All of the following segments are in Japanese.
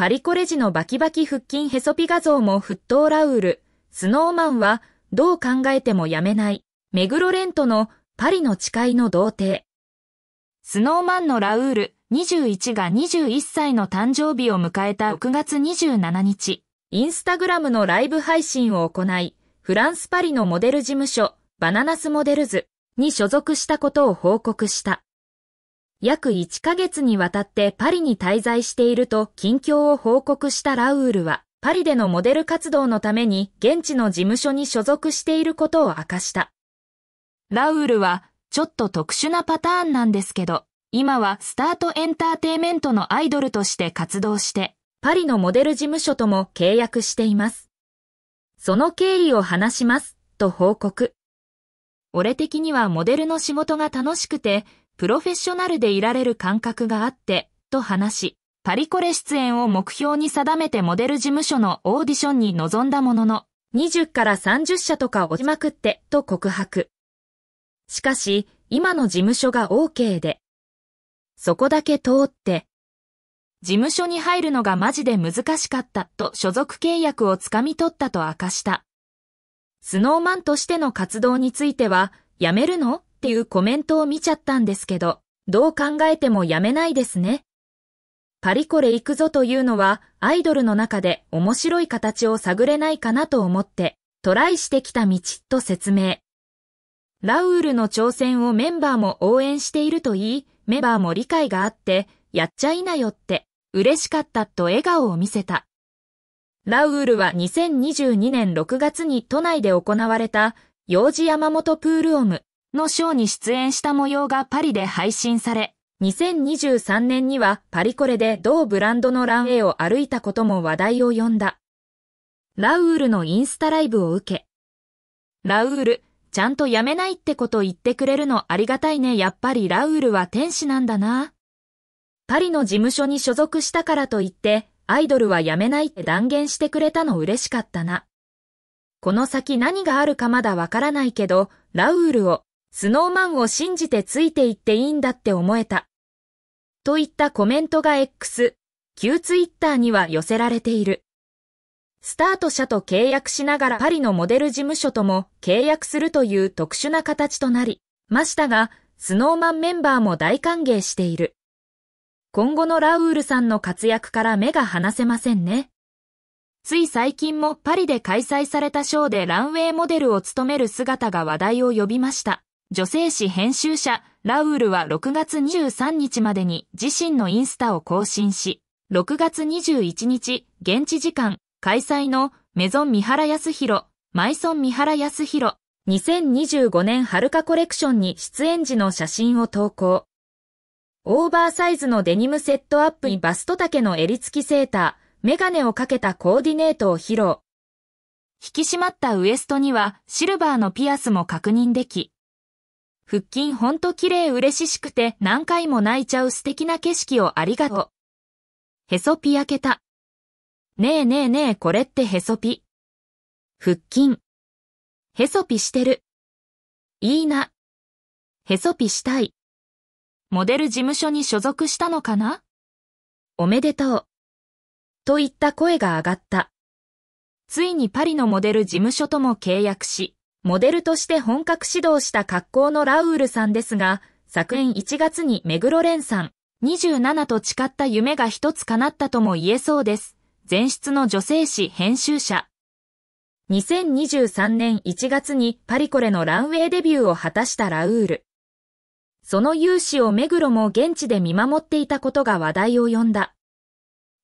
パリコレ時のバキバキ腹筋へそピ画像も沸騰ラウール、スノーマンはどう考えてもやめない、目黒レントのパリの誓いの童貞。スノーマンのラウール21が21歳の誕生日を迎えた6月27日、インスタグラムのライブ配信を行い、フランスパリのモデル事務所、バナナスモデルズに所属したことを報告した。約1ヶ月にわたってパリに滞在していると近況を報告したラウールは、パリでのモデル活動のために現地の事務所に所属していることを明かした。ラウールは、ちょっと特殊なパターンなんですけど、今はスタートエンターテイメントのアイドルとして活動して、パリのモデル事務所とも契約しています。その経緯を話します、と報告。俺的にはモデルの仕事が楽しくて、プロフェッショナルでいられる感覚があって、と話し、パリコレ出演を目標に定めてモデル事務所のオーディションに臨んだものの、20から30社とか落ちまくって、と告白。しかし、今の事務所が OK で、そこだけ通って、事務所に入るのがマジで難しかったと所属契約をつかみ取ったと明かした。スノーマンとしての活動については、やめるのっていうコメントを見ちゃったんですけど、どう考えてもやめないですね。パリコレ行くぞというのは、アイドルの中で面白い形を探れないかなと思って、トライしてきた道と説明。ラウールの挑戦をメンバーも応援しているといい、メバーも理解があって、やっちゃいなよって、嬉しかったと笑顔を見せた。ラウールは2022年6月に都内で行われた、幼児山本プールオムのショーに出演した模様がパリで配信され、2023年にはパリコレで同ブランドのランウェイを歩いたことも話題を呼んだ。ラウールのインスタライブを受け、ラウール、ちゃんとやめないってこと言ってくれるのありがたいね。やっぱりラウールは天使なんだな。パリの事務所に所属したからといって、アイドルはやめないって断言してくれたの嬉しかったな。この先何があるかまだわからないけど、ラウールをスノーマンを信じてついていっていいんだって思えた。といったコメントが X、旧ツイッターには寄せられている。スタート社と契約しながらパリのモデル事務所とも契約するという特殊な形となりましたが、スノーマンメンバーも大歓迎している。今後のラウールさんの活躍から目が離せませんね。つい最近もパリで開催されたショーでランウェイモデルを務める姿が話題を呼びました。女性誌編集者、ラウールは6月23日までに自身のインスタを更新し、6月21日、現地時間、開催のメゾン三原康弘、マイソン三原康弘、2025年春夏コレクションに出演時の写真を投稿。オーバーサイズのデニムセットアップにバスト丈の襟付きセーター、メガネをかけたコーディネートを披露。引き締まったウエストにはシルバーのピアスも確認でき、腹筋ほんと綺麗嬉しくて何回も泣いちゃう素敵な景色をありがとう。へそぴ焼けた。ねえねえねえこれってへそぴ。腹筋。へそぴしてる。いいな。へそぴしたい。モデル事務所に所属したのかなおめでとう。といった声が上がった。ついにパリのモデル事務所とも契約し、モデルとして本格指導した格好のラウールさんですが、昨年1月に目黒蓮さん、27と誓った夢が一つ叶ったとも言えそうです。前出の女性誌編集者。2023年1月にパリコレのランウェイデビューを果たしたラウール。その勇姿を目黒も現地で見守っていたことが話題を呼んだ。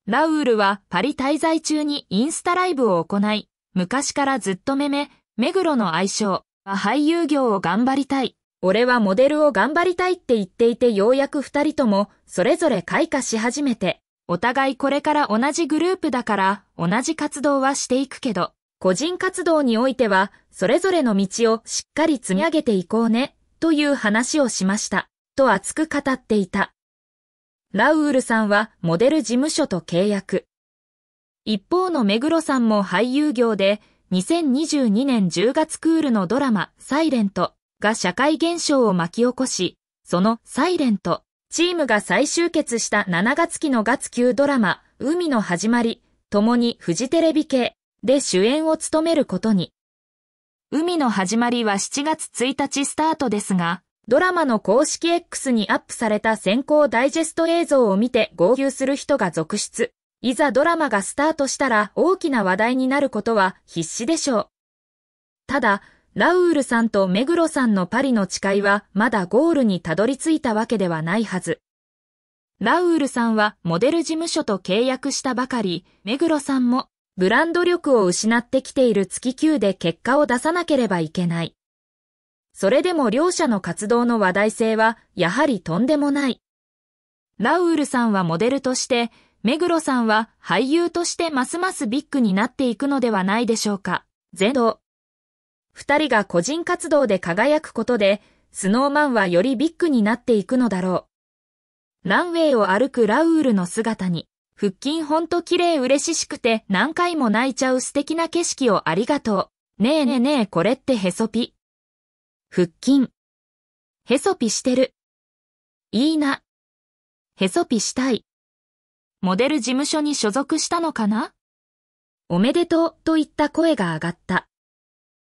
ラウールはパリ滞在中にインスタライブを行い、昔からずっとめめ、目黒の愛称は俳優業を頑張りたい。俺はモデルを頑張りたいって言っていてようやく二人ともそれぞれ開花し始めて、お互いこれから同じグループだから同じ活動はしていくけど、個人活動においてはそれぞれの道をしっかり積み上げていこうね、という話をしました。と熱く語っていた。ラウールさんはモデル事務所と契約。一方の目黒さんも俳優業で2022年10月クールのドラマ、サイレントが社会現象を巻き起こし、そのサイレント、チームが再集結した7月期の月級ドラマ、海の始まり、共にフジテレビ系で主演を務めることに。海の始まりは7月1日スタートですが、ドラマの公式 X にアップされた先行ダイジェスト映像を見て号泣する人が続出。いざドラマがスタートしたら大きな話題になることは必至でしょう。ただ、ラウールさんと目黒さんのパリの誓いはまだゴールにたどり着いたわけではないはず。ラウールさんはモデル事務所と契約したばかり、目黒さんもブランド力を失ってきている月級で結果を出さなければいけない。それでも両者の活動の話題性はやはりとんでもない。ラウールさんはモデルとして目黒さんは俳優としてますますビッグになっていくのではないでしょうか。ゼロ。二人が個人活動で輝くことで、スノーマンはよりビッグになっていくのだろう。ランウェイを歩くラウールの姿に、腹筋ほんと綺麗嬉ししくて何回も泣いちゃう素敵な景色をありがとう。ねえねえねえこれってへそぴ。腹筋。へそぴしてる。いいな。へそぴしたい。モデル事務所に所属したのかなおめでとうといった声が上がった。